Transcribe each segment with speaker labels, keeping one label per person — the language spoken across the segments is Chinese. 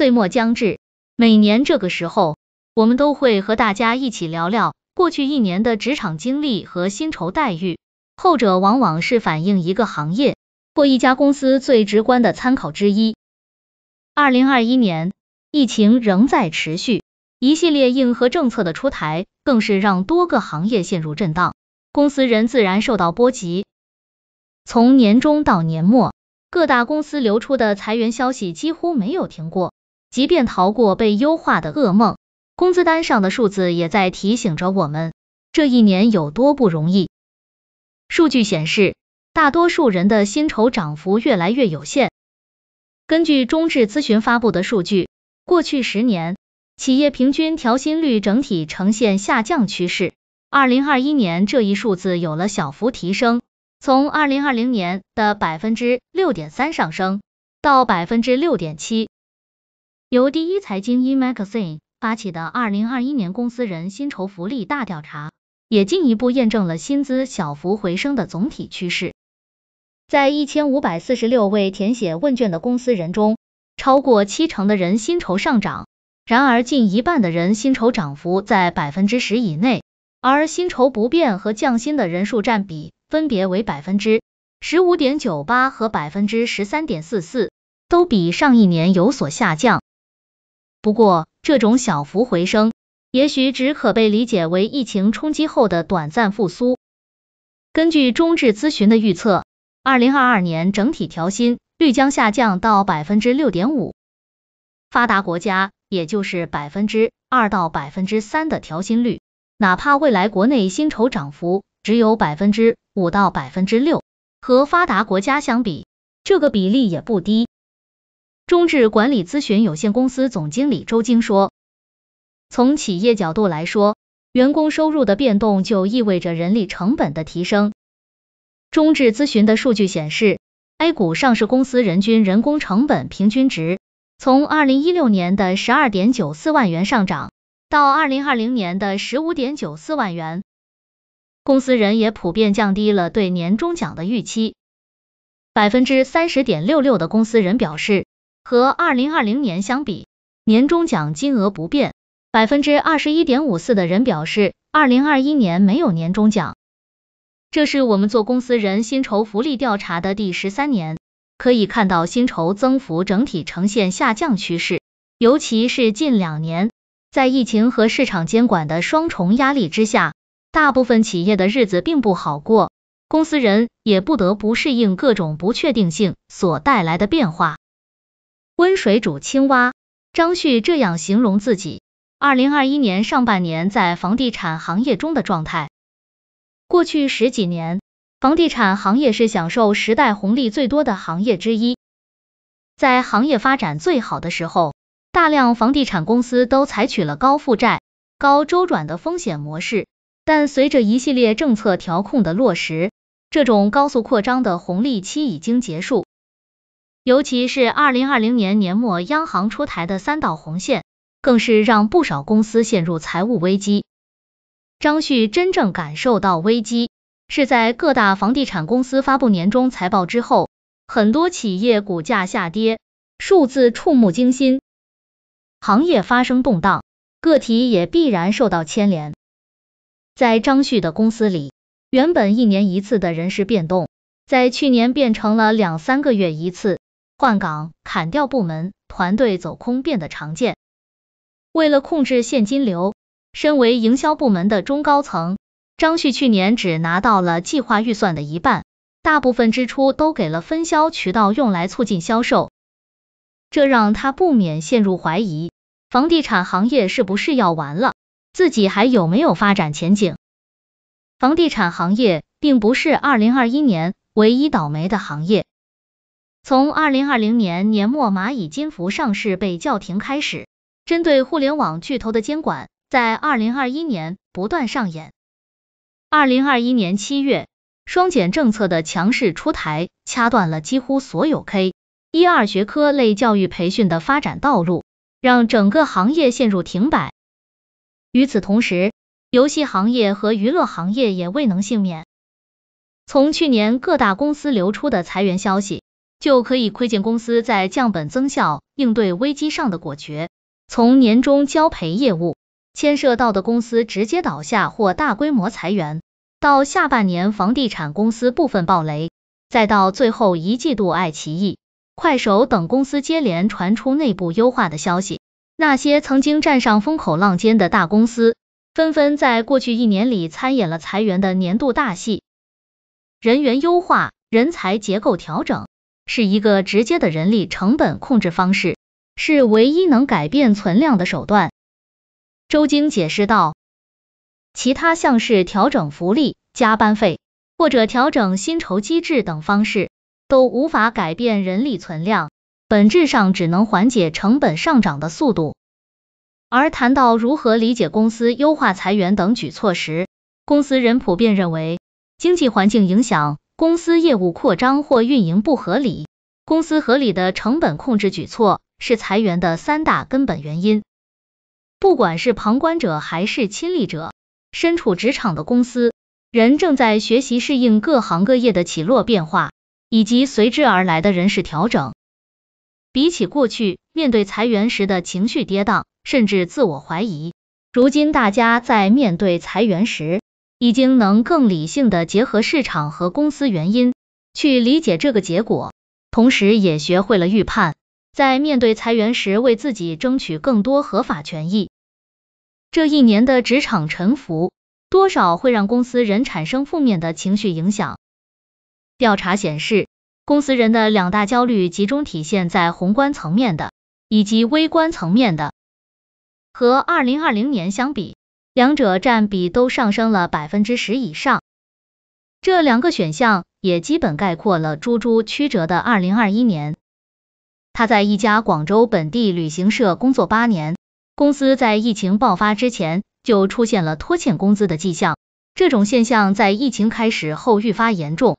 Speaker 1: 岁末将至，每年这个时候，我们都会和大家一起聊聊过去一年的职场经历和薪酬待遇，后者往往是反映一个行业或一家公司最直观的参考之一。二零二一年，疫情仍在持续，一系列硬核政策的出台更是让多个行业陷入震荡，公司人自然受到波及。从年中到年末，各大公司流出的裁员消息几乎没有停过。即便逃过被优化的噩梦，工资单上的数字也在提醒着我们，这一年有多不容易。数据显示，大多数人的薪酬涨幅越来越有限。根据中智咨询发布的数据，过去十年，企业平均调薪率整体呈现下降趋势。二零二一年，这一数字有了小幅提升，从二零二零年的百分之六点三上升到百分之六点七。由第一财经 e m a z i n e 发起的2021年公司人薪酬福利大调查，也进一步验证了薪资小幅回升的总体趋势。在1546位填写问卷的公司人中，超过七成的人薪酬上涨，然而近一半的人薪酬涨幅在百分之十以内，而薪酬不变和降薪的人数占比分别为百分之十五点九八和百分之十三点四四，都比上一年有所下降。不过，这种小幅回升，也许只可被理解为疫情冲击后的短暂复苏。根据中智咨询的预测，二零二二年整体调薪率将下降到百分之六点五，发达国家也就是百分之二到百分之三的调薪率，哪怕未来国内薪酬涨幅只有百分之五到百分之六，和发达国家相比，这个比例也不低。中智管理咨询有限公司总经理周晶说：“从企业角度来说，员工收入的变动就意味着人力成本的提升。中智咨询的数据显示，A 股上市公司人均人工成本平均值从二零一六年的十二点九四万元上涨到二零二零年的十五点九四万元。公司人也普遍降低了对年终奖的预期，百分之三十点六六的公司人表示。”和二零二零年相比，年终奖金额不变。百分之二十一点五四的人表示，二零二一年没有年终奖。这是我们做公司人薪酬福利调查的第十三年，可以看到薪酬增幅整体呈现下降趋势，尤其是近两年，在疫情和市场监管的双重压力之下，大部分企业的日子并不好过，公司人也不得不适应各种不确定性所带来的变化。温水煮青蛙，张旭这样形容自己二零二一年上半年在房地产行业中的状态。过去十几年，房地产行业是享受时代红利最多的行业之一。在行业发展最好的时候，大量房地产公司都采取了高负债、高周转的风险模式。但随着一系列政策调控的落实，这种高速扩张的红利期已经结束。尤其是二零二零年年末，央行出台的三道红线，更是让不少公司陷入财务危机。张旭真正感受到危机，是在各大房地产公司发布年终财报之后，很多企业股价下跌，数字触目惊心，行业发生动荡，个体也必然受到牵连。在张旭的公司里，原本一年一次的人事变动，在去年变成了两三个月一次。换岗、砍掉部门、团队走空变得常见。为了控制现金流，身为营销部门的中高层张旭去年只拿到了计划预算的一半，大部分支出都给了分销渠道用来促进销售。这让他不免陷入怀疑：房地产行业是不是要完了？自己还有没有发展前景？房地产行业并不是2021年唯一倒霉的行业。从二零二零年年末蚂蚁金服上市被叫停开始，针对互联网巨头的监管在二零二一年不断上演。二零二一年七月，双减政策的强势出台，掐断了几乎所有 K 一二学科类教育培训的发展道路，让整个行业陷入停摆。与此同时，游戏行业和娱乐行业也未能幸免。从去年各大公司流出的裁员消息。就可以窥见公司在降本增效、应对危机上的果决。从年终交赔业务牵涉到的公司直接倒下或大规模裁员，到下半年房地产公司部分暴雷，再到最后一季度爱奇艺、快手等公司接连传出内部优化的消息，那些曾经站上风口浪尖的大公司，纷纷在过去一年里参演了裁员的年度大戏，人员优化、人才结构调整。是一个直接的人力成本控制方式，是唯一能改变存量的手段。周晶解释道，其他像是调整福利、加班费或者调整薪酬机制等方式，都无法改变人力存量，本质上只能缓解成本上涨的速度。而谈到如何理解公司优化裁员等举措时，公司人普遍认为，经济环境影响。公司业务扩张或运营不合理，公司合理的成本控制举措是裁员的三大根本原因。不管是旁观者还是亲历者，身处职场的公司人正在学习适应各行各业的起落变化，以及随之而来的人事调整。比起过去面对裁员时的情绪跌宕，甚至自我怀疑，如今大家在面对裁员时，已经能更理性的结合市场和公司原因去理解这个结果，同时也学会了预判，在面对裁员时为自己争取更多合法权益。这一年的职场沉浮，多少会让公司人产生负面的情绪影响。调查显示，公司人的两大焦虑集中体现在宏观层面的，以及微观层面的。和2020年相比。两者占比都上升了百分之十以上，这两个选项也基本概括了猪猪曲折的二零二一年。他在一家广州本地旅行社工作八年，公司在疫情爆发之前就出现了拖欠工资的迹象，这种现象在疫情开始后愈发严重。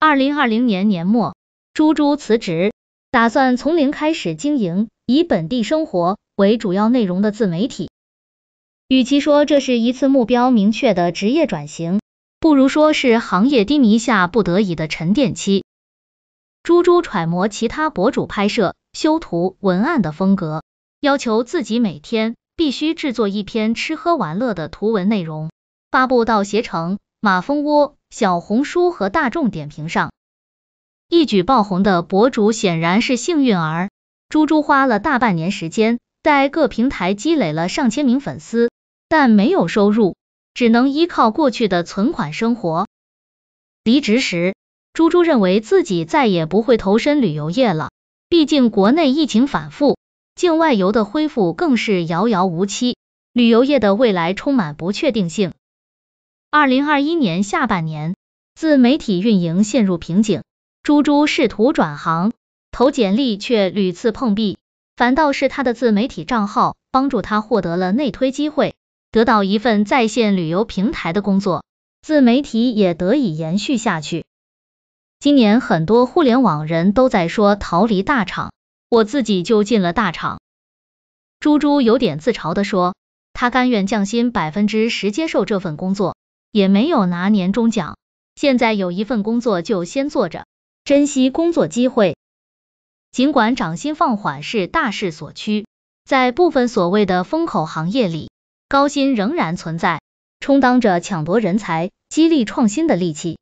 Speaker 1: 二零二零年年末，猪猪辞职，打算从零开始经营以本地生活为主要内容的自媒体。与其说这是一次目标明确的职业转型，不如说是行业低迷下不得已的沉淀期。猪猪揣摩其他博主拍摄、修图、文案的风格，要求自己每天必须制作一篇吃喝玩乐的图文内容，发布到携程、马蜂窝、小红书和大众点评上。一举爆红的博主显然是幸运儿，猪猪花了大半年时间，在各平台积累了上千名粉丝。但没有收入，只能依靠过去的存款生活。离职时，猪猪认为自己再也不会投身旅游业了。毕竟国内疫情反复，境外游的恢复更是遥遥无期，旅游业的未来充满不确定性。二零二一年下半年，自媒体运营陷入瓶颈，猪猪试图转行，投简历却屡次碰壁，反倒是他的自媒体账号帮助他获得了内推机会。得到一份在线旅游平台的工作，自媒体也得以延续下去。今年很多互联网人都在说逃离大厂，我自己就进了大厂。猪猪有点自嘲的说，他甘愿降薪百分之十接受这份工作，也没有拿年终奖。现在有一份工作就先做着，珍惜工作机会。尽管涨薪放缓是大势所趋，在部分所谓的风口行业里。高薪仍然存在，充当着抢夺人才、激励创新的利器。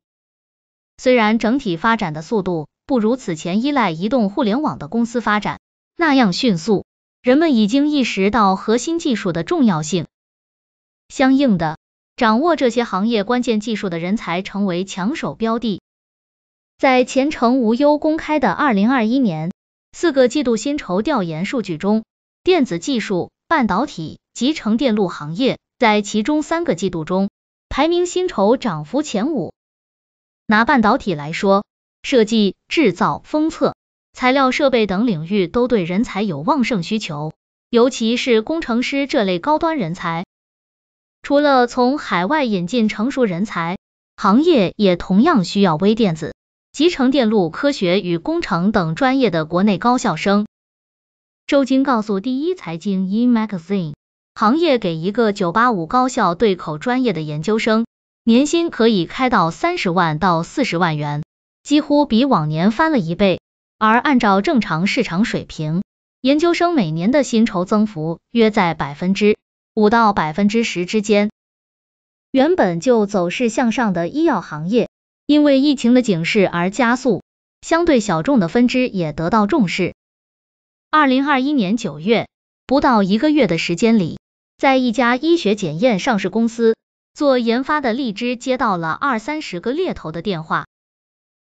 Speaker 1: 虽然整体发展的速度不如此前依赖移动互联网的公司发展那样迅速，人们已经意识到核心技术的重要性。相应的，掌握这些行业关键技术的人才成为抢手标的。在前程无忧公开的二零二一年四个季度薪酬调研数据中，电子技术、半导体。集成电路行业在其中三个季度中排名薪酬涨幅前五。拿半导体来说，设计、制造、封测、材料、设备等领域都对人才有旺盛需求，尤其是工程师这类高端人才。除了从海外引进成熟人才，行业也同样需要微电子、集成电路科学与工程等专业的国内高校生。周晶告诉第一财经 （In Magazine）。行业给一个九八五高校对口专业的研究生，年薪可以开到三十万到四十万元，几乎比往年翻了一倍。而按照正常市场水平，研究生每年的薪酬增幅约在百分之五到百分之十之间。原本就走势向上的医药行业，因为疫情的警示而加速，相对小众的分支也得到重视。二零二一年九月，不到一个月的时间里，在一家医学检验上市公司做研发的荔枝，接到了二三十个猎头的电话，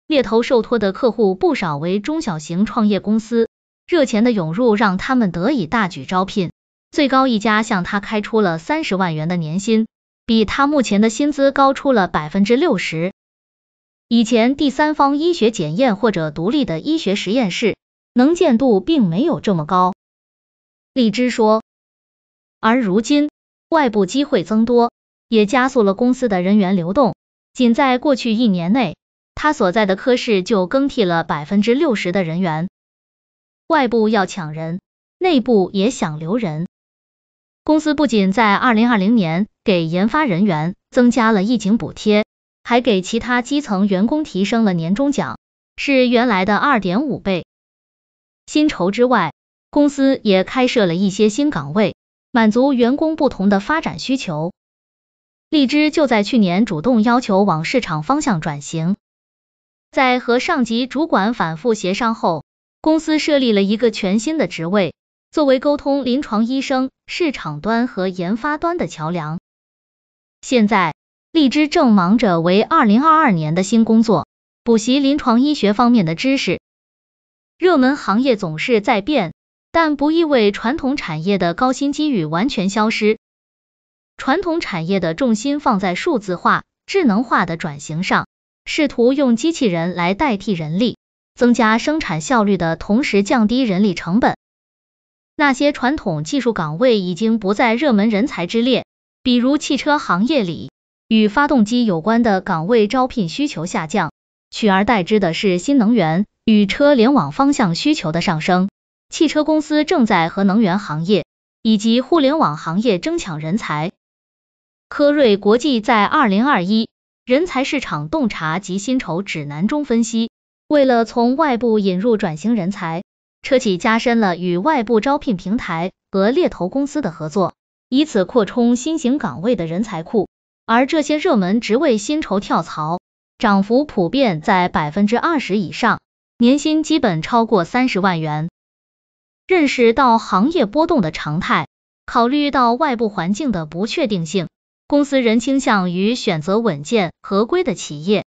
Speaker 1: 猎头受托的客户不少为中小型创业公司，热钱的涌入让他们得以大举招聘，最高一家向他开出了三十万元的年薪，比他目前的薪资高出了百分之六十。以前第三方医学检验或者独立的医学实验室，能见度并没有这么高，荔枝说。而如今，外部机会增多，也加速了公司的人员流动。仅在过去一年内，他所在的科室就更替了百分之六十的人员。外部要抢人，内部也想留人。公司不仅在二零二零年给研发人员增加了疫情补贴，还给其他基层员工提升了年终奖，是原来的二点五倍。薪酬之外，公司也开设了一些新岗位。满足员工不同的发展需求，荔枝就在去年主动要求往市场方向转型。在和上级主管反复协商后，公司设立了一个全新的职位，作为沟通临床医生、市场端和研发端的桥梁。现在，荔枝正忙着为2022年的新工作补习临床医学方面的知识。热门行业总是在变。但不意味传统产业的高薪机遇完全消失，传统产业的重心放在数字化、智能化的转型上，试图用机器人来代替人力，增加生产效率的同时降低人力成本。那些传统技术岗位已经不在热门人才之列，比如汽车行业里，与发动机有关的岗位招聘需求下降，取而代之的是新能源与车联网方向需求的上升。汽车公司正在和能源行业以及互联网行业争抢人才。科瑞国际在《二零二一人才市场洞察及薪酬指南》中分析，为了从外部引入转型人才，车企加深了与外部招聘平台和猎头公司的合作，以此扩充新型岗位的人才库。而这些热门职位薪酬跳槽涨幅普遍在百分之二十以上，年薪基本超过三十万元。认识到行业波动的常态，考虑到外部环境的不确定性，公司人倾向于选择稳健合规的企业。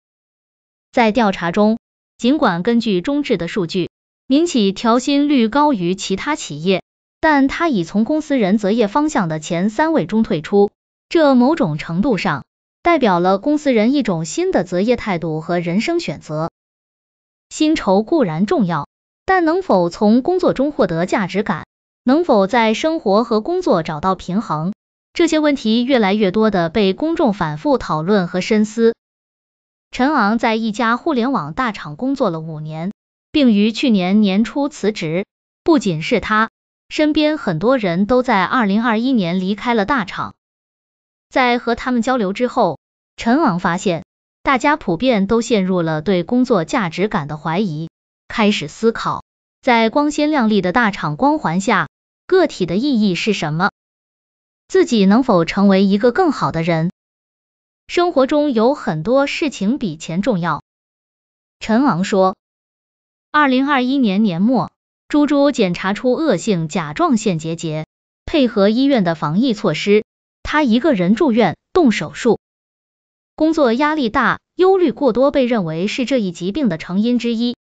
Speaker 1: 在调查中，尽管根据中智的数据，民企调薪率高于其他企业，但他已从公司人择业方向的前三位中退出。这某种程度上代表了公司人一种新的择业态度和人生选择。薪酬固然重要。但能否从工作中获得价值感？能否在生活和工作找到平衡？这些问题越来越多的被公众反复讨论和深思。陈昂在一家互联网大厂工作了五年，并于去年年初辞职。不仅是他，身边很多人都在2021年离开了大厂。在和他们交流之后，陈昂发现，大家普遍都陷入了对工作价值感的怀疑，开始思考。在光鲜亮丽的大厂光环下，个体的意义是什么？自己能否成为一个更好的人？生活中有很多事情比钱重要。陈昂说，二零二一年年末，朱猪检查出恶性甲状腺结节，配合医院的防疫措施，他一个人住院动手术。工作压力大、忧虑过多被认为是这一疾病的成因之一。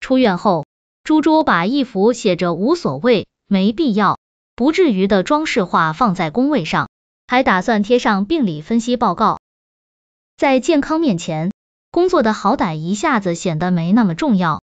Speaker 1: 出院后。猪猪把一幅写着“无所谓、没必要、不至于”的装饰画放在工位上，还打算贴上病理分析报告。在健康面前，工作的好歹一下子显得没那么重要。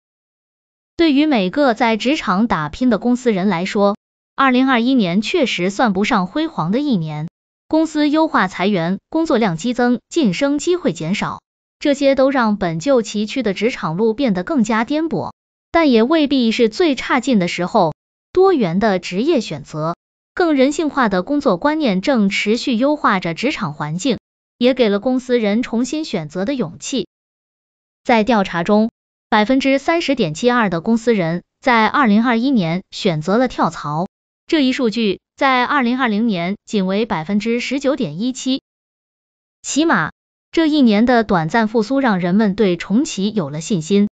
Speaker 1: 对于每个在职场打拼的公司人来说，二零二一年确实算不上辉煌的一年。公司优化裁员，工作量激增，晋升机会减少，这些都让本就崎岖的职场路变得更加颠簸。但也未必是最差劲的时候。多元的职业选择，更人性化的工作观念，正持续优化着职场环境，也给了公司人重新选择的勇气。在调查中，百分之三十点七二的公司人在二零二一年选择了跳槽，这一数据在二零二零年仅为百分之十九点一七。起码这一年的短暂复苏，让人们对重启有了信心。